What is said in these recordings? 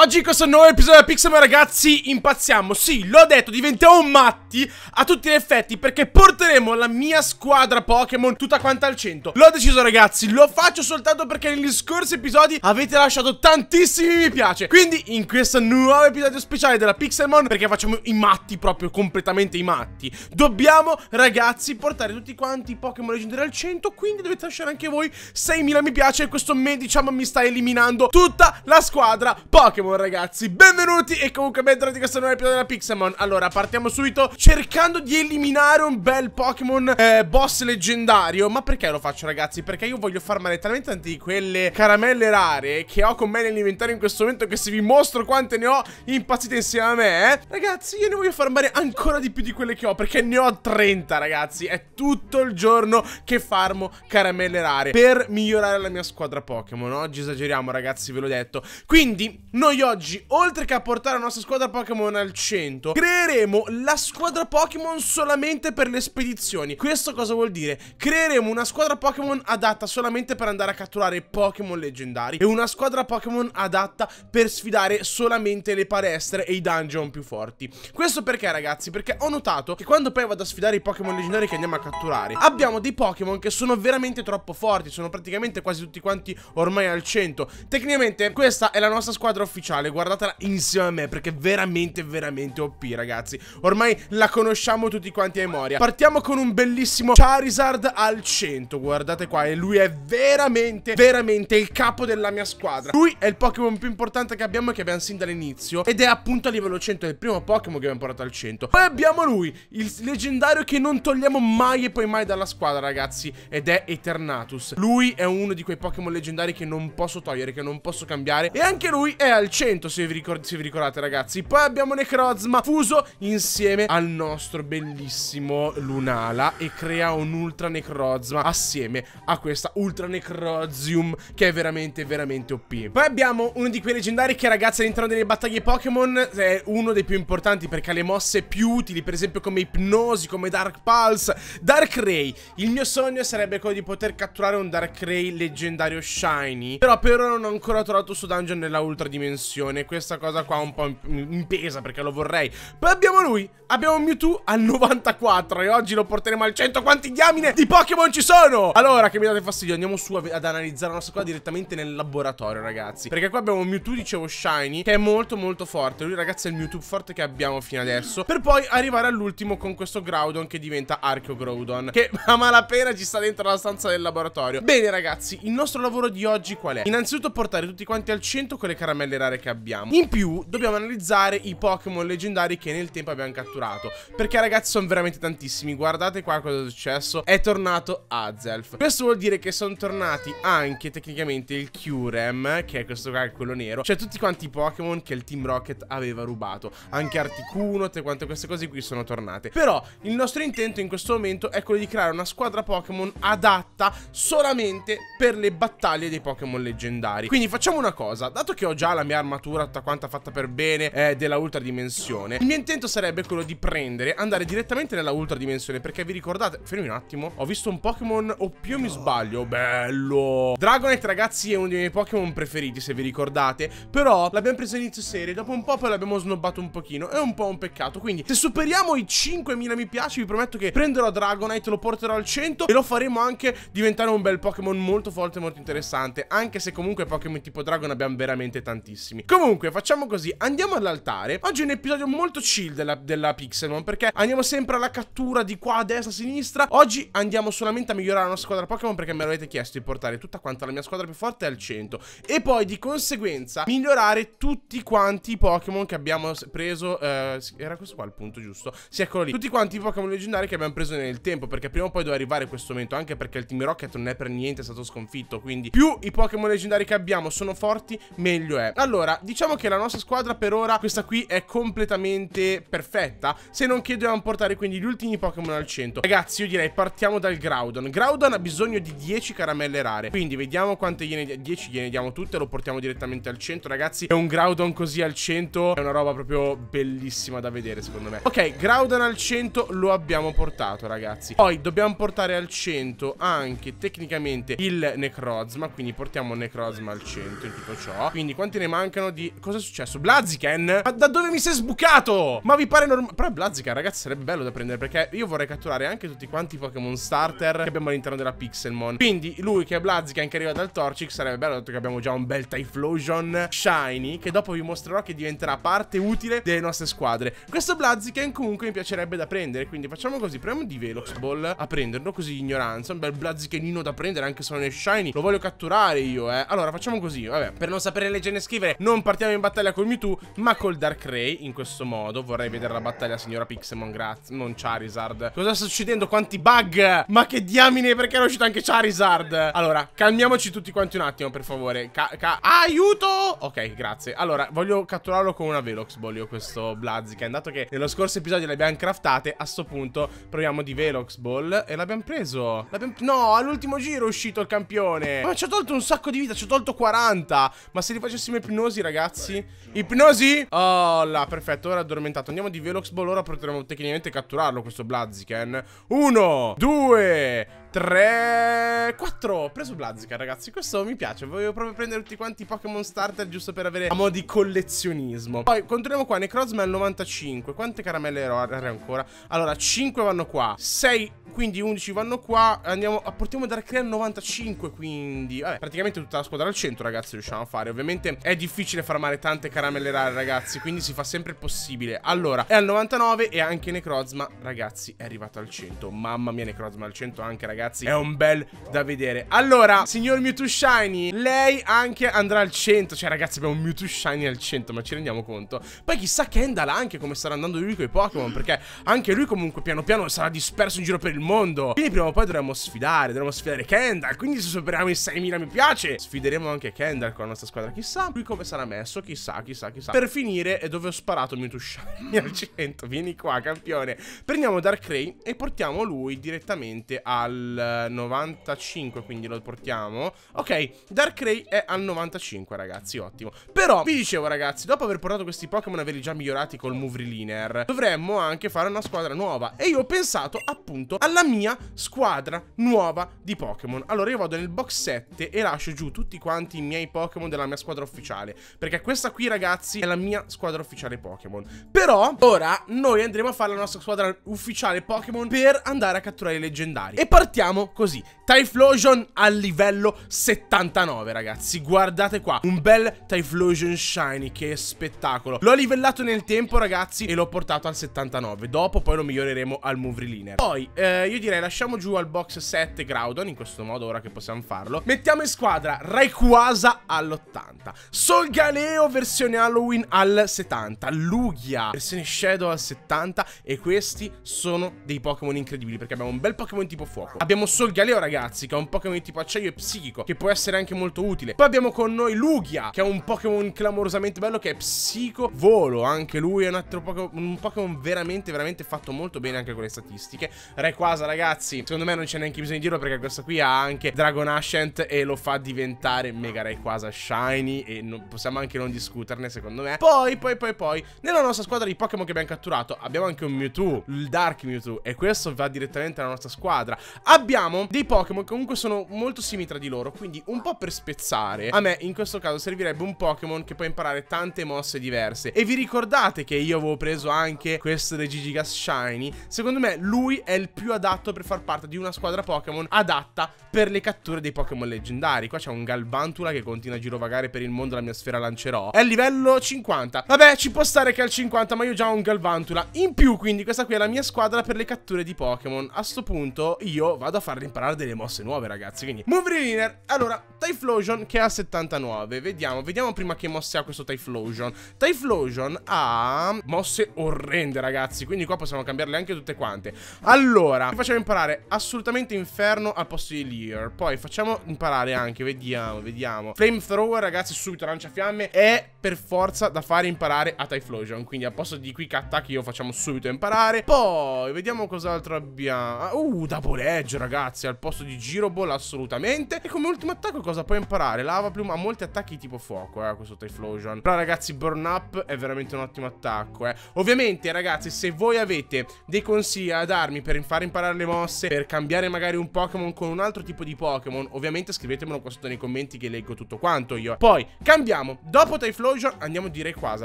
Oggi in questo nuovo episodio di Pixelman ragazzi impazziamo Sì, l'ho detto, diventiamo matti a tutti gli effetti Perché porteremo la mia squadra Pokémon tutta quanta al 100. L'ho deciso ragazzi, lo faccio soltanto perché negli scorsi episodi avete lasciato tantissimi mi piace Quindi in questo nuovo episodio speciale della Pixelmon Perché facciamo i matti proprio, completamente i matti Dobbiamo ragazzi portare tutti quanti i Pokémon leggendari al 100. Quindi dovete lasciare anche voi 6.000 mi piace Questo me diciamo mi sta eliminando tutta la squadra Pokémon Pixelmon ragazzi Benvenuti e comunque bentornati in questo nuovo episodio della Pixelmon Allora partiamo subito cercando di eliminare un bel Pokémon eh, boss leggendario Ma perché lo faccio ragazzi? Perché io voglio farmare talmente tante di quelle caramelle rare che ho con me nell'inventario in questo momento Che se vi mostro quante ne ho impazzite insieme a me eh? Ragazzi io ne voglio farmare ancora di più di quelle che ho perché ne ho 30 ragazzi È tutto il giorno che farmo caramelle rare per migliorare la mia squadra Pokémon Oggi esageriamo ragazzi ve l'ho detto Quindi noi noi oggi, oltre che a portare la nostra squadra Pokémon al 100, creeremo la squadra Pokémon solamente per le spedizioni. Questo cosa vuol dire? Creeremo una squadra Pokémon adatta solamente per andare a catturare Pokémon leggendari e una squadra Pokémon adatta per sfidare solamente le palestre e i dungeon più forti. Questo perché ragazzi? Perché ho notato che quando poi vado a sfidare i Pokémon leggendari che andiamo a catturare, abbiamo dei Pokémon che sono veramente troppo forti, sono praticamente quasi tutti quanti ormai al 100. Tecnicamente questa è la nostra squadra ufficiale ufficiale, guardatela insieme a me perché è veramente, veramente OP, ragazzi. Ormai la conosciamo tutti quanti a memoria. Partiamo con un bellissimo Charizard al 100, guardate qua, e lui è veramente, veramente il capo della mia squadra. Lui è il Pokémon più importante che abbiamo e che abbiamo sin dall'inizio ed è appunto a livello 100, è il primo Pokémon che abbiamo portato al 100. Poi abbiamo lui, il leggendario che non togliamo mai e poi mai dalla squadra, ragazzi, ed è Eternatus. Lui è uno di quei Pokémon leggendari che non posso togliere, che non posso cambiare e anche lui è al 100 se vi, ricord se vi ricordate ragazzi Poi abbiamo Necrozma fuso insieme al nostro bellissimo Lunala E crea un Ultra Necrozma assieme a questa Ultra Necrozium Che è veramente veramente OP Poi abbiamo uno di quei leggendari che ragazzi all'interno delle battaglie Pokémon È uno dei più importanti perché ha le mosse più utili Per esempio come Ipnosi, come Dark Pulse, Dark Ray Il mio sogno sarebbe quello di poter catturare un Dark Ray leggendario Shiny Però per ora non ho ancora trovato su dungeon nella ultra dimensione dimensione Questa cosa qua un po' in pesa perché lo vorrei Poi abbiamo lui, abbiamo Mewtwo al 94 E oggi lo porteremo al 100 Quanti diamine di Pokémon ci sono? Allora, che mi date fastidio, andiamo su ad analizzare la nostra cosa direttamente nel laboratorio, ragazzi Perché qua abbiamo Mewtwo, dicevo, Shiny Che è molto molto forte Lui, ragazzi, è il Mewtwo forte che abbiamo fino adesso Per poi arrivare all'ultimo con questo Groudon che diventa Archeo Groudon Che a malapena ci sta dentro la stanza del laboratorio Bene, ragazzi, il nostro lavoro di oggi qual è? Innanzitutto portare tutti quanti al 100 con le caramelle rare rare che abbiamo In più dobbiamo analizzare i Pokémon leggendari che nel tempo abbiamo catturato Perché ragazzi sono veramente tantissimi Guardate qua cosa è successo È tornato Azelf Questo vuol dire che sono tornati anche tecnicamente il Curem Che è questo qua, quello nero Cioè tutti quanti i Pokémon che il Team Rocket aveva rubato Anche Articuno, tutte quante queste cose qui sono tornate Però il nostro intento in questo momento è quello di creare una squadra Pokémon adatta solamente per le battaglie dei Pokémon leggendari Quindi facciamo una cosa Dato che ho già la mia armatura tutta quanta fatta per bene eh, della ultra dimensione. Il mio intento sarebbe quello di prendere, andare direttamente nella ultra dimensione, perché vi ricordate, fermi un attimo, ho visto un Pokémon, o più mi sbaglio, bello. Dragonite ragazzi è uno dei miei Pokémon preferiti, se vi ricordate, però l'abbiamo preso inizio serie, dopo un po' poi l'abbiamo snobbato un pochino, è un po' un peccato, quindi se superiamo i 5.000 mi piace, vi prometto che prenderò Dragonite, lo porterò al 100 e lo faremo anche diventare un bel Pokémon molto forte e molto interessante, anche se comunque Pokémon tipo Dragon abbiamo veramente tantissimi bellissimi Comunque facciamo così Andiamo all'altare Oggi è un episodio molto chill della, della Pixelmon Perché andiamo sempre alla cattura di qua a destra a sinistra Oggi andiamo solamente a migliorare la nostra squadra Pokémon Perché me l'avete chiesto di portare tutta quanta la mia squadra più forte al 100 E poi di conseguenza migliorare tutti quanti i Pokémon che abbiamo preso eh, Era questo qua il punto giusto? Sì eccolo lì Tutti quanti i Pokémon leggendari che abbiamo preso nel tempo Perché prima o poi doveva arrivare questo momento Anche perché il Team Rocket non è per niente stato sconfitto Quindi più i Pokémon leggendari che abbiamo sono forti meglio è Allora allora, diciamo che la nostra squadra per ora, questa qui, è completamente perfetta, se non che dobbiamo portare quindi gli ultimi Pokémon al 100. Ragazzi, io direi partiamo dal Groudon. Groudon ha bisogno di 10 caramelle rare, quindi vediamo quante gliene, 10 gliene diamo tutte, lo portiamo direttamente al 100, ragazzi. È un Groudon così al 100 è una roba proprio bellissima da vedere, secondo me. Ok, Groudon al 100 lo abbiamo portato, ragazzi. Poi dobbiamo portare al 100 anche tecnicamente il Necrozma, quindi portiamo Necrozma al 100 e tutto ciò. Quindi quanti ne mancano? mancano di... Cosa è successo? Blaziken? Ma da dove mi sei sbucato? Ma vi pare normale? Però Blaziken, ragazzi, sarebbe bello da prendere perché io vorrei catturare anche tutti quanti i Pokémon starter che abbiamo all'interno della Pixelmon. Quindi lui che è Blaziken che arriva dal Torchic sarebbe bello dato che abbiamo già un bel Typhlosion Shiny che dopo vi mostrerò che diventerà parte utile delle nostre squadre. Questo Blaziken comunque mi piacerebbe da prendere, quindi facciamo così, proviamo di Velox Ball a prenderlo così ignoranza, un bel Blazikenino da prendere anche se non è Shiny. Lo voglio catturare io, eh. Allora facciamo così, vabbè, per non sapere leggere e scrivere mentre non partiamo in battaglia col Mewtwo, ma col Darkrai in questo modo. Vorrei vedere la battaglia signora Pixemon, grazie, non Charizard. Cosa sta succedendo? Quanti bug! Ma che diamine, perché era uscito anche Charizard? Allora, calmiamoci tutti quanti un attimo, per favore. Ca ca Aiuto! Ok, grazie. Allora, voglio catturarlo con una Velox, Ball, io questo Blaziken, dato che nello scorso episodio le abbiamo craftate, a sto punto proviamo di Velox Ball e l'abbiamo preso. No, all'ultimo giro è uscito il campione. Ma ci ha tolto un sacco di vita, ci ha tolto 40. Ma se li facessimo più ipnosi, ragazzi. Ipnosi! Oh, là, perfetto. Ora addormentato. Andiamo di Velox Ball. Ora potremo tecnicamente catturarlo, questo Blaziken. Uno, due, 3, 4 Ho preso Blaziken ragazzi Questo mi piace Volevo proprio prendere tutti quanti i Pokémon starter Giusto per avere a mo' di collezionismo Poi continuiamo qua Necrozma è al 95 Quante caramelle rare ancora? Allora 5 vanno qua 6 quindi 11 vanno qua Andiamo ah, Portiamo Darkrai al 95 quindi Vabbè praticamente tutta la squadra al centro ragazzi Riusciamo a fare Ovviamente è difficile farmare tante caramelle rare ragazzi Quindi si fa sempre il possibile Allora è al 99 e anche Necrozma ragazzi è arrivato al 100 Mamma mia Necrozma al 100 anche ragazzi ragazzi È un bel da vedere Allora, signor Mewtwo Shiny Lei anche andrà al 100 Cioè ragazzi abbiamo un Mewtwo Shiny al 100 Ma ci rendiamo conto Poi chissà Kendall anche come starà andando lui con i Pokémon Perché anche lui comunque piano piano sarà disperso in giro per il mondo Quindi prima o poi dovremmo sfidare Dovremmo sfidare Kendall Quindi se superiamo i 6000 mi piace Sfideremo anche Kendall con la nostra squadra Chissà lui come sarà messo Chissà, chissà, chissà Per finire è dove ho sparato Mewtwo Shiny al 100 Vieni qua campione Prendiamo Darkrai e portiamo lui direttamente al al 95, quindi lo portiamo. Ok, Darkrai è al 95, ragazzi, ottimo. Però, vi dicevo, ragazzi, dopo aver portato questi Pokémon averli già migliorati col Move Reliner, dovremmo anche fare una squadra nuova. E io ho pensato, appunto, alla mia squadra nuova di Pokémon. Allora, io vado nel box 7 e lascio giù tutti quanti i miei Pokémon della mia squadra ufficiale. Perché questa qui, ragazzi, è la mia squadra ufficiale Pokémon. Però, ora, noi andremo a fare la nostra squadra ufficiale Pokémon per andare a catturare i leggendari. E partiamo partiamo così. Typhlosion al livello 79, ragazzi. Guardate qua, un bel Typhlosion Shiny, che spettacolo. L'ho livellato nel tempo, ragazzi, e l'ho portato al 79. Dopo poi lo miglioreremo al Movrilinear. Poi, eh, io direi lasciamo giù al box 7 Groudon, in questo modo ora che possiamo farlo. Mettiamo in squadra Rayquaza all'80. Solgaleo versione Halloween al 70. Lugia versione Shadow al 70. E questi sono dei Pokémon incredibili, perché abbiamo un bel Pokémon tipo fuoco. Abbiamo Solgaleo, ragazzi, che è un Pokémon di tipo acciaio e psichico, che può essere anche molto utile. Poi abbiamo con noi Lugia, che è un Pokémon clamorosamente bello, che è psico volo. Anche lui è un altro Pokémon veramente, veramente fatto molto bene anche con le statistiche. Rayquaza, ragazzi, secondo me non c'è neanche bisogno di dirlo perché questo qui ha anche Dragon Ascent e lo fa diventare Mega Rayquaza Shiny e non, possiamo anche non discuterne, secondo me. Poi, poi, poi, poi, nella nostra squadra di Pokémon che abbiamo catturato abbiamo anche un Mewtwo, il Dark Mewtwo, e questo va direttamente alla nostra squadra abbiamo dei Pokémon che comunque sono molto simili tra di loro, quindi un po' per spezzare, a me in questo caso servirebbe un Pokémon che può imparare tante mosse diverse. E vi ricordate che io avevo preso anche questo dei Gigigas Shiny? Secondo me lui è il più adatto per far parte di una squadra Pokémon adatta per le catture dei Pokémon leggendari. Qua c'è un Galvantula che continua a girovagare per il mondo la mia sfera lancerò. È livello 50. Vabbè, ci può stare che è al 50, ma io già ho un Galvantula. In più, quindi, questa qui è la mia squadra per le catture di Pokémon. A sto punto io vado vado a fargli imparare delle mosse nuove ragazzi Quindi Liner. Allora Typhlosion che ha 79 Vediamo Vediamo prima che mosse ha questo Typhlosion Typhlosion ha mosse orrende ragazzi Quindi qua possiamo cambiarle anche tutte quante Allora Facciamo imparare assolutamente Inferno al posto di Leer. Poi facciamo imparare anche Vediamo Vediamo Flamethrower ragazzi subito lanciafiamme È per forza da fare imparare a Typhlosion Quindi al posto di Quick Attack io facciamo subito imparare Poi vediamo cos'altro abbiamo ah, Uh Double Edge ragazzi, al posto di Giro Ball assolutamente. E come ultimo attacco cosa puoi imparare? Lava Plume ha molti attacchi tipo fuoco, eh, questo Typhlosion. Però ragazzi, Burn Up è veramente un ottimo attacco, eh. Ovviamente ragazzi, se voi avete dei consigli a darmi per far imparare le mosse, per cambiare magari un Pokémon con un altro tipo di Pokémon, ovviamente scrivetemelo qua sotto nei commenti che leggo tutto quanto io. Poi, cambiamo. Dopo Typhlosion andiamo di Rayquaza,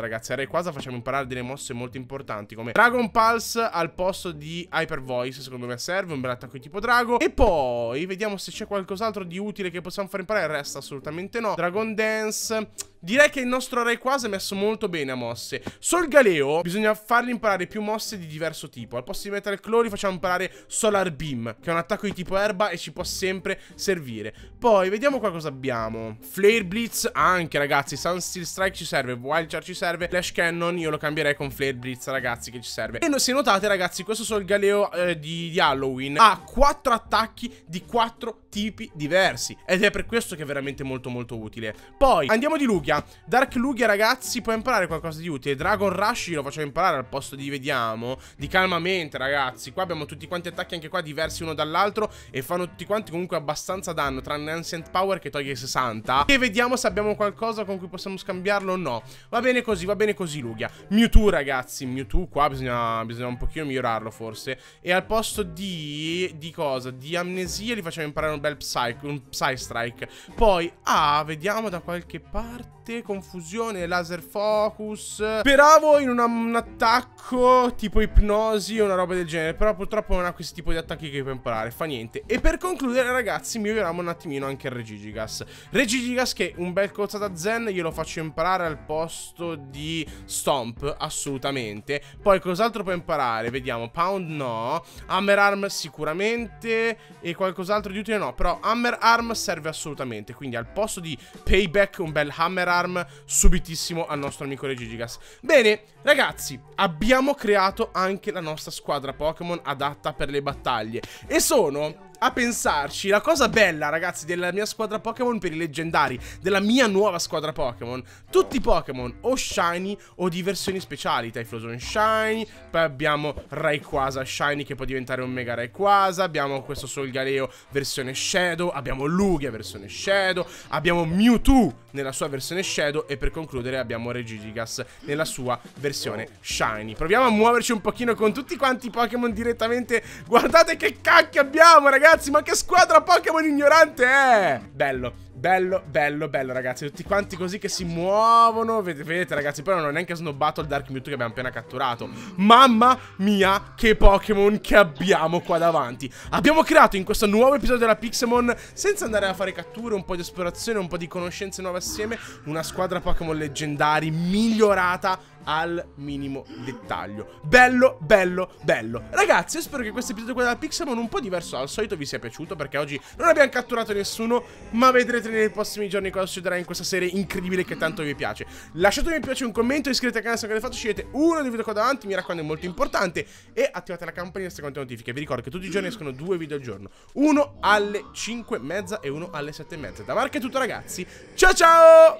ragazzi. A Rayquaza facciamo imparare delle mosse molto importanti come Dragon Pulse al posto di Hyper Voice, secondo me serve, un bel attacco di tipo Dragon drago E poi vediamo se c'è qualcos'altro di utile che possiamo far imparare Il resto assolutamente no Dragon Dance Direi che il nostro Ray Quas è messo molto bene a mosse. Sol Galeo bisogna fargli imparare più mosse di diverso tipo. Al posto di mettere Clori facciamo imparare Solar Beam, che è un attacco di tipo erba e ci può sempre servire. Poi vediamo qua cosa abbiamo. Flare Blitz anche ragazzi, Sun Steel Strike ci serve, Wild Charge ci serve, Flash Cannon io lo cambierei con Flare Blitz ragazzi che ci serve. E se notate ragazzi questo Sol Galeo eh, di, di Halloween ha 4 attacchi di 4 tipi diversi ed è per questo che è veramente molto molto utile. Poi andiamo di Lugia. Lugia. Dark Lugia, ragazzi, può imparare qualcosa di utile. Dragon Rush lo facciamo imparare al posto di vediamo. Di calmamente, ragazzi. Qua abbiamo tutti quanti attacchi anche qua diversi uno dall'altro. E fanno tutti quanti comunque abbastanza danno. Tranne Ancient Power che toglie 60. E vediamo se abbiamo qualcosa con cui possiamo scambiarlo o no. Va bene così, va bene così, Lugia. Mewtwo, ragazzi. Mewtwo qua bisogna, bisogna un pochino migliorarlo, forse. E al posto di... di cosa? Di amnesia li facciamo imparare un bel Psy, un Psy Strike. Poi, ah, vediamo da qualche parte latte, confusione, laser focus. Speravo in una, un attacco tipo ipnosi o una roba del genere, però purtroppo non ha questi tipi di attacchi che puoi imparare, fa niente. E per concludere ragazzi, miglioriamo un attimino anche il Regigigas. Regigigas che un bel cozzata zen glielo faccio imparare al posto di Stomp, assolutamente. Poi cos'altro puoi imparare? Vediamo, Pound no, Hammer Arm sicuramente e qualcos'altro di utile no, però Hammer Arm serve assolutamente, quindi al posto di Payback un bel Hammer Arm arm subitissimo al nostro amico Regigigas. Bene, ragazzi, abbiamo creato anche la nostra squadra Pokémon adatta per le battaglie. E sono a pensarci, la cosa bella, ragazzi, della mia squadra Pokémon per i leggendari, della mia nuova squadra Pokémon, tutti i Pokémon o shiny o di versioni speciali, Typhlosion shiny, poi abbiamo Rayquaza shiny che può diventare un mega Rayquaza, abbiamo questo Solgaleo versione Shadow, abbiamo Lugia versione Shadow, abbiamo Mewtwo nella sua versione Shadow e per concludere abbiamo Regigigas nella sua versione Shiny. Proviamo a muoverci un pochino con tutti quanti i Pokémon direttamente. Guardate che cacchio abbiamo, ragazzi! ragazzi, ma che squadra Pokémon ignorante è? Bello, bello, bello, bello, ragazzi. Tutti quanti così che si muovono. Vedete, vedete ragazzi, però non ho neanche snobbato il Dark Mewtwo che abbiamo appena catturato. Mamma mia, che Pokémon che abbiamo qua davanti. Abbiamo creato in questo nuovo episodio della Pixemon, senza andare a fare catture, un po' di esplorazione, un po' di conoscenze nuove assieme, una squadra Pokémon leggendari migliorata al minimo dettaglio. Bello, bello, bello. Ragazzi, io spero che questo episodio qua della Pixelmon un po' diverso al solito vi sia piaciuto perché oggi non abbiamo catturato nessuno, ma vedrete nei prossimi giorni cosa succederà in questa serie incredibile che tanto vi piace. Lasciatemi un piace, un commento, iscrivetevi al canale se non l'avete fatto, scegliete uno dei video qua davanti, mi raccomando è molto importante e attivate la campanella se quante notifiche. Vi ricordo che tutti i giorni escono due video al giorno, uno alle 5 e mezza e uno alle 7 e mezza. Da Marca è tutto ragazzi, ciao ciao!